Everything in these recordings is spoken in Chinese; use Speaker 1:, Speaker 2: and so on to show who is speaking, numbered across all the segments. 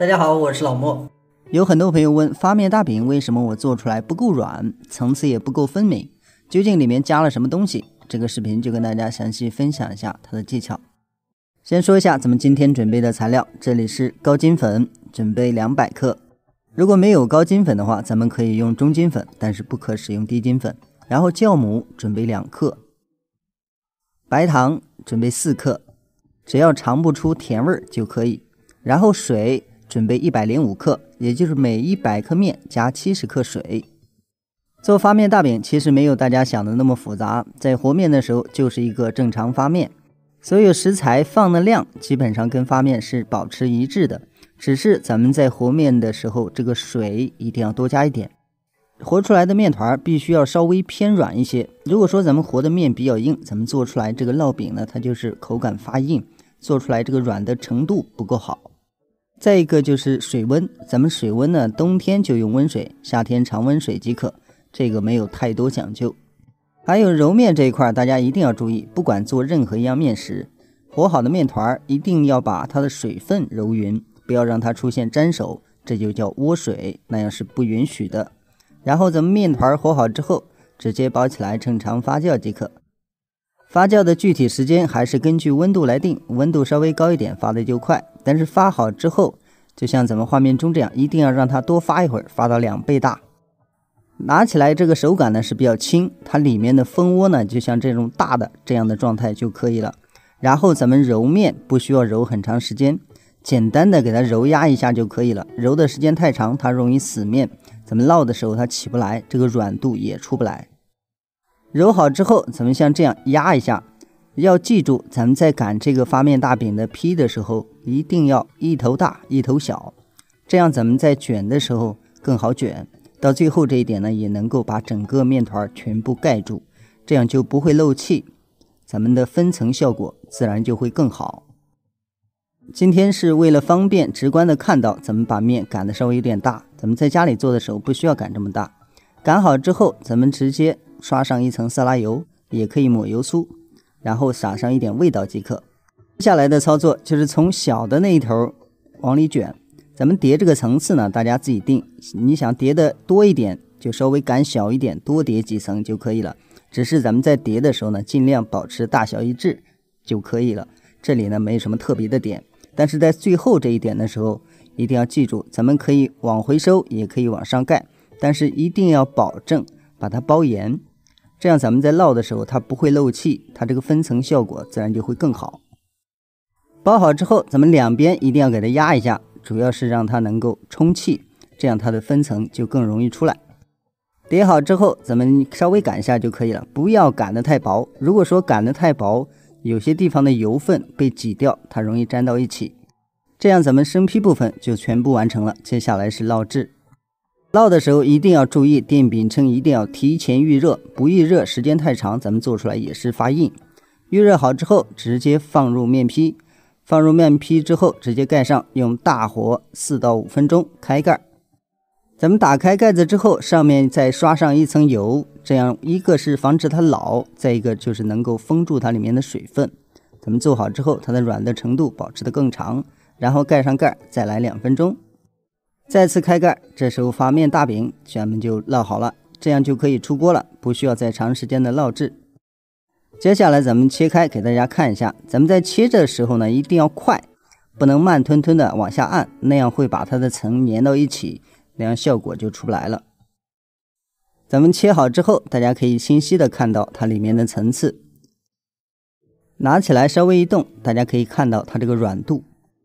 Speaker 1: 大家好，我是老莫。有很多朋友问发面大饼为什么我做出来不够软，层次也不够分明，究竟里面加了什么东西？这个视频就跟大家详细分享一下它的技巧。先说一下咱们今天准备的材料，这里是高筋粉，准备两百克。如果没有高筋粉的话，咱们可以用中筋粉，但是不可使用低筋粉。然后酵母准备两克，白糖准备四克，只要尝不出甜味儿就可以。然后水。准备一百零五克，也就是每一百克面加七十克水。做发面大饼其实没有大家想的那么复杂，在和面的时候就是一个正常发面，所有食材放的量基本上跟发面是保持一致的，只是咱们在和面的时候，这个水一定要多加一点。和出来的面团必须要稍微偏软一些。如果说咱们和的面比较硬，咱们做出来这个烙饼呢，它就是口感发硬，做出来这个软的程度不够好。再一个就是水温，咱们水温呢，冬天就用温水，夏天常温水即可，这个没有太多讲究。还有揉面这一块，大家一定要注意，不管做任何一样面食，和好的面团一定要把它的水分揉匀，不要让它出现粘手，这就叫窝水，那样是不允许的。然后咱们面团和好之后，直接包起来，正常发酵即可。发酵的具体时间还是根据温度来定，温度稍微高一点发的就快，但是发好之后，就像咱们画面中这样，一定要让它多发一会儿，发到两倍大。拿起来这个手感呢是比较轻，它里面的蜂窝呢就像这种大的这样的状态就可以了。然后咱们揉面不需要揉很长时间，简单的给它揉压一下就可以了。揉的时间太长，它容易死面，咱们烙的时候它起不来，这个软度也出不来。揉好之后，咱们像这样压一下。要记住，咱们在擀这个发面大饼的坯的时候，一定要一头大一头小，这样咱们在卷的时候更好卷。到最后这一点呢，也能够把整个面团全部盖住，这样就不会漏气，咱们的分层效果自然就会更好。今天是为了方便直观的看到，咱们把面擀的稍微有点大。咱们在家里做的时候不需要擀这么大。擀好之后，咱们直接。刷上一层色拉油，也可以抹油酥，然后撒上一点味道即可。接下来的操作就是从小的那一头往里卷，咱们叠这个层次呢，大家自己定。你想叠的多一点，就稍微擀小一点，多叠几层就可以了。只是咱们在叠的时候呢，尽量保持大小一致就可以了。这里呢没有什么特别的点，但是在最后这一点的时候，一定要记住，咱们可以往回收，也可以往上盖，但是一定要保证把它包严。这样咱们在烙的时候，它不会漏气，它这个分层效果自然就会更好。包好之后，咱们两边一定要给它压一下，主要是让它能够充气，这样它的分层就更容易出来。叠好之后，咱们稍微擀一下就可以了，不要擀得太薄。如果说擀得太薄，有些地方的油分被挤掉，它容易粘到一起。这样咱们生坯部分就全部完成了，接下来是烙制。烙的时候一定要注意，电饼铛一定要提前预热，不预热时间太长，咱们做出来也是发硬。预热好之后，直接放入面坯，放入面坯之后，直接盖上，用大火四到五分钟，开盖。咱们打开盖子之后，上面再刷上一层油，这样一个是防止它老，再一个就是能够封住它里面的水分。咱们做好之后，它的软的程度保持的更长，然后盖上盖儿，再来两分钟。再次开盖，这时候发面大饼咱们就烙好了，这样就可以出锅了，不需要再长时间的烙制。接下来咱们切开给大家看一下，咱们在切着的时候呢，一定要快，不能慢吞吞的往下按，那样会把它的层粘到一起，那样效果就出不来了。咱们切好之后，大家可以清晰的看到它里面的层次，拿起来稍微一动，大家可以看到它这个软度。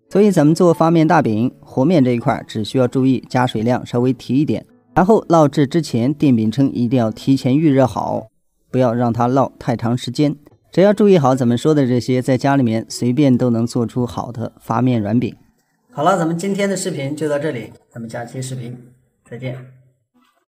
Speaker 1: 所以咱们做发面大饼和面这一块，只需要注意加水量稍微提一点，然后烙制之前电饼铛一定要提前预热好，不要让它烙太长时间。只要注意好咱们说的这些，在家里面随便都能做出好的发面软饼。好了，咱们今天的视频就到这里，咱们下期视频再见。